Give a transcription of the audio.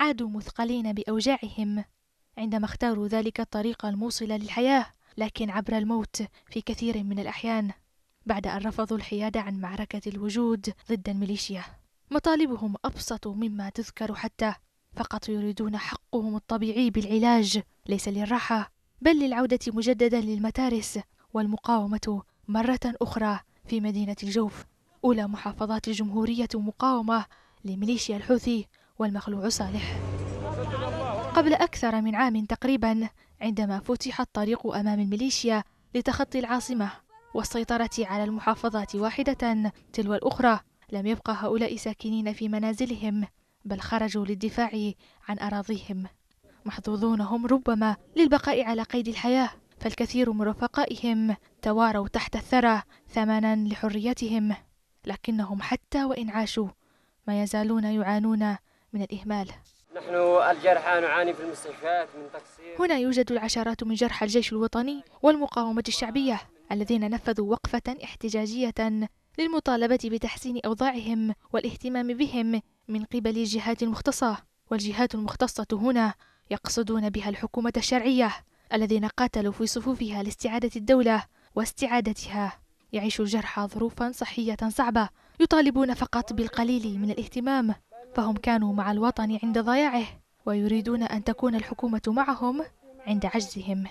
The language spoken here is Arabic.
عادوا مثقلين باوجاعهم عندما اختاروا ذلك الطريق الموصل للحياه لكن عبر الموت في كثير من الاحيان بعد ان رفضوا الحياد عن معركه الوجود ضد الميليشيا مطالبهم ابسط مما تذكر حتى فقط يريدون حقهم الطبيعي بالعلاج ليس للراحه بل للعوده مجددا للمتارس والمقاومه مره اخرى في مدينه الجوف اولى محافظات الجمهوريه مقاومه لميليشيا الحوثي والمخلوع صالح قبل أكثر من عام تقريبا عندما فتح الطريق أمام الميليشيا لتخطي العاصمة والسيطرة على المحافظات واحدة تلو الأخرى لم يبقى هؤلاء ساكنين في منازلهم بل خرجوا للدفاع عن أراضيهم محظوظون هم ربما للبقاء على قيد الحياة فالكثير من رفقائهم تواروا تحت الثرى ثمنا لحريتهم لكنهم حتى وإن عاشوا ما يزالون يعانون من الإهمال نحن الجرحى نعاني في المستشفيات من تقصير هنا يوجد العشرات من جرحى الجيش الوطني والمقاومة الشعبية الذين نفذوا وقفة احتجاجية للمطالبة بتحسين أوضاعهم والاهتمام بهم من قبل الجهات المختصة والجهات المختصة هنا يقصدون بها الحكومة الشرعية الذين قاتلوا في صفوفها لاستعادة الدولة واستعادتها يعيش الجرحى ظروفا صحية صعبة يطالبون فقط بالقليل من الاهتمام فهم كانوا مع الوطن عند ضياعه ويريدون أن تكون الحكومة معهم عند عجزهم